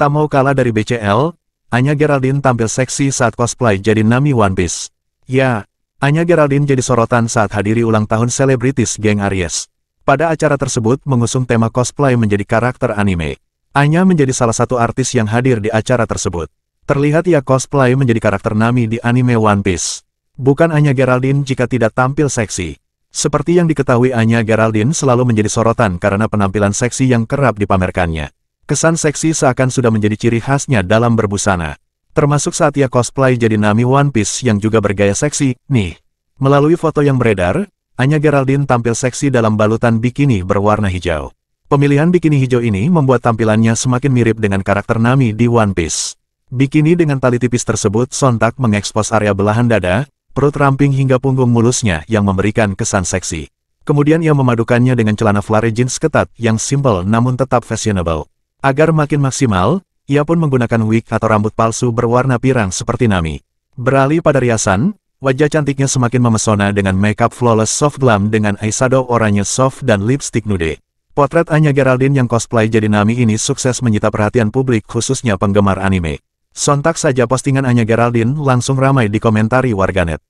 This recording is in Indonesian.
Tak mau kalah dari BCL, Anya Geraldine tampil seksi saat cosplay jadi Nami One Piece. Ya, Anya Geraldine jadi sorotan saat hadiri ulang tahun selebritis geng Aries. Pada acara tersebut mengusung tema cosplay menjadi karakter anime. Anya menjadi salah satu artis yang hadir di acara tersebut. Terlihat ia cosplay menjadi karakter Nami di anime One Piece. Bukan Anya Geraldine jika tidak tampil seksi. Seperti yang diketahui Anya Geraldine selalu menjadi sorotan karena penampilan seksi yang kerap dipamerkannya. Kesan seksi seakan sudah menjadi ciri khasnya dalam berbusana. Termasuk saat ia cosplay jadi Nami One Piece yang juga bergaya seksi, nih. Melalui foto yang beredar, Anya Geraldine tampil seksi dalam balutan bikini berwarna hijau. Pemilihan bikini hijau ini membuat tampilannya semakin mirip dengan karakter Nami di One Piece. Bikini dengan tali tipis tersebut sontak mengekspos area belahan dada, perut ramping hingga punggung mulusnya yang memberikan kesan seksi. Kemudian ia memadukannya dengan celana flare jeans ketat yang simple namun tetap fashionable. Agar makin maksimal, ia pun menggunakan wig atau rambut palsu berwarna pirang seperti Nami. Beralih pada riasan, wajah cantiknya semakin memesona dengan makeup flawless soft glam dengan eyeshadow oranye soft dan lipstick nude. Potret Anya Geraldine yang cosplay jadi Nami ini sukses menyita perhatian publik khususnya penggemar anime. Sontak saja postingan Anya Geraldine langsung ramai di komentari warganet.